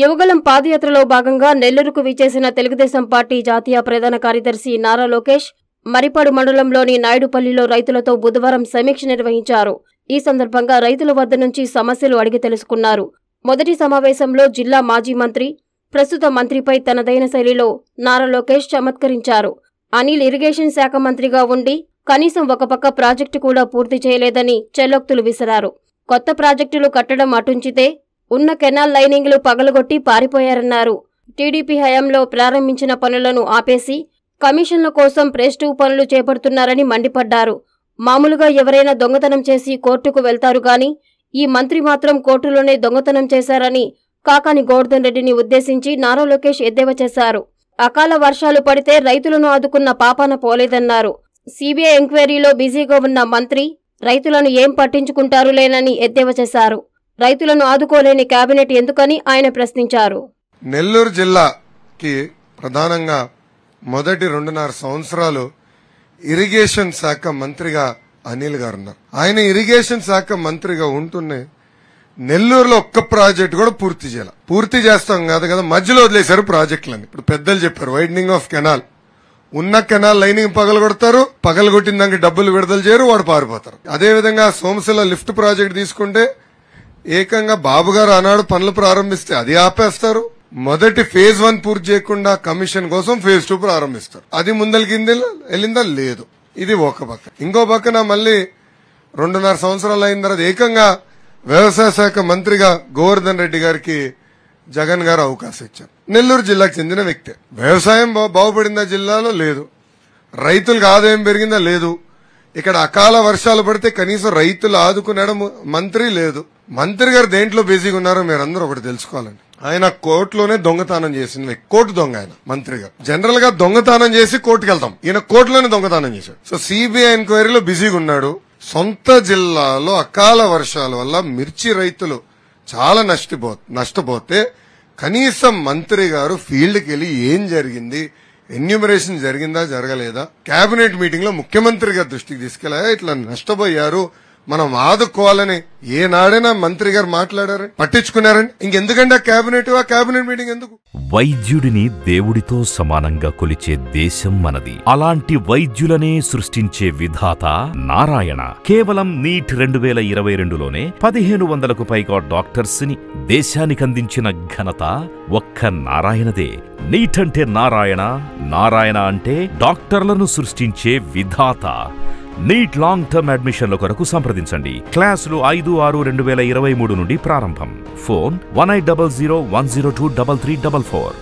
యువగలం పాదయాత్రలో భాగంగా నెల్లూరుకు విచ్చేసిన తెలుగుదేశం పార్టీ జాతీయ ప్రధాన కార్యదర్శి నారా లోకేష్ మరిపాడు మండలంలోని నాయుడుపల్లిలో రైతులతో బుధవారం సమీక్ష నిర్వహించారు ఈ సందర్భంగా రైతుల వద్ద నుంచి సమస్యలు అడిగి తెలుసుకున్నారు మొదటి సమావేశంలో జిల్లా మాజీ మంత్రి ప్రస్తుత మంత్రిపై తనదైన శైలిలో నారా లోకేష్ చమత్కరించారు అనిల్ ఇరిగేషన్ శాఖ మంత్రిగా ఉండి కనీసం ఒక పక్క ప్రాజెక్టు కూడా పూర్తి చేయలేదని చెల్లొక్తులు విసిరారు కొత్త ప్రాజెక్టులు కట్టడం అటుంచితే ఉన్న కెనాల్ లైనింగ్లు పగలగొట్టి పారిపోయారన్నారు టీడీపీ హయాంలో ప్రారంభించిన పనులను ఆపేసి కమిషన్ల కోసం ప్రెస్టు పనులు చేపడుతున్నారని మండిపడ్డారు మామూలుగా ఎవరైనా దొంగతనం చేసి కోర్టుకు వెళ్తారు గాని ఈ మంత్రి మాత్రం కోర్టులోనే దొంగతనం చేశారని కాకాని గోవర్ధన్ రెడ్డిని ఉద్దేశించి నారా లోకేష్ ఎద్దేవా చేశారు అకాల వర్షాలు పడితే రైతులను ఆదుకున్న పాపాన పోలేదన్నారు సీబీఐ ఎంక్వైరీలో బిజీగా ఉన్న మంత్రి రైతులను ఏం పట్టించుకుంటారులేనని ఎద్దేవా చేశారు రైతులను ఆదుకోలేని కేబినెట్ ఎందుకని ఆయన ప్రశ్నించారు నెల్లూరు జిల్లాకి ప్రధానంగా మొదటి రెండున్నర సంవత్సరాలు ఇరిగేషన్ శాఖ మంత్రిగా అనిల్ గారు ఉన్నారు ఆయన ఇరిగేషన్ శాఖ మంత్రిగా ఉంటున్నాయి నెల్లూరులో ఒక్క ప్రాజెక్ట్ కూడా పూర్తి చేయాలి పూర్తి చేస్తాం కాదు కదా మధ్యలో వదిలేశారు ప్రాజెక్టులని ఇప్పుడు పెద్దలు చెప్పారు వైడనింగ్ ఆఫ్ కెనాల్ ఉన్న కెనాల్ లైనింగ్ పగలు కొడతారు పగలు కొట్టిన దానికి డబ్బులు విడుదల చేయరు వాడు పారిపోతారు అదేవిధంగా సోమశిల లిఫ్ట్ ప్రాజెక్ట్ తీసుకుంటే ఏకంగా బాబుగారు ఆనాడు పనులు ప్రారంభిస్తే అది ఆపేస్తారు మొదటి ఫేజ్ వన్ పూర్తి చేయకుండా కమిషన్ కోసం ఫేజ్ టూ ప్రారంభిస్తారు అది కింద వెళ్ళిందా లేదు ఇది ఒక పక్క ఇంకో పక్కన మళ్ళీ రెండున్నర సంవత్సరాలు అయిన తర్వాత ఏకంగా వ్యవసాయ శాఖ మంత్రిగా గోవర్ధన్ రెడ్డి గారికి జగన్ గారు అవకాశం ఇచ్చారు నెల్లూరు జిల్లాకు చెందిన వ్యక్తి వ్యవసాయం బాగుపడిందా జిల్లాలో లేదు రైతులకు ఆదాయం పెరిగిందా లేదు ఇక్కడ అకాల వర్షాలు పడితే కనీసం రైతులు ఆదుకునడం మంత్రి లేదు మంత్రి గారు దేంట్లో బిజీగా ఉన్నారో మీరందరూ ఒకటి తెలుసుకోవాలండి ఆయన కోర్టులోనే దొంగతనం చేసింది కోర్టు దొంగ ఆయన మంత్రి గారు జనరల్ గా దొంగతనం చేసి కోర్టుకు వెళ్తాం ఈయన కోర్టులోనే దొంగతనం చేశాడు సో సిబిఐ ఎంక్వైరీలో బిజీగా ఉన్నాడు సొంత జిల్లాలో అకాల వర్షాల వల్ల మిర్చి రైతులు చాలా నష్టపో నష్టపోతే కనీసం మంత్రి గారు ఫీల్డ్కి వెళ్ళి ఏం జరిగింది ఎన్యూమరేషన్ జరిగిందా జరగలేదా కేబినెట్ మీటింగ్ లో ముఖ్యమంత్రి గారి దృష్టికి తీసుకెళ్లా ఇట్లా నష్టపోయారు మనం ఆదుకోవాలని ఏనాడైనా మంత్రి గారు మాట్లాడారని పట్టించుకున్నారని ఇంకెందుకంటే ఆ కేబినెట్ ఆ కేబినెట్ మీటింగ్ ఎందుకు వైద్యుడిని దేవుడితో సమానంగా కొలిచే దేశం మనది అలాంటి వైద్యులనే సృష్టించే విధాత నారాయణ కేవలం నీట్ రెండు వేల ఇరవై రెండులోనే పదిహేను వందలకు పైగా డాక్టర్స్ ని దేశానికందించిన ఘనత ఒక్క నారాయణదే నీట్ అంటే నారాయణ నారాయణ అంటే డాక్టర్లను సృష్టించే విధాత నీట్ లాంగ్ టర్మ్ అడ్మిషన్ల కొరకు సంప్రదించండి క్లాసులు ఐదు ఆరు రెండు వేల ఇరవై మూడు నుండి ప్రారంభం phone one eight double zero one zero two double three double four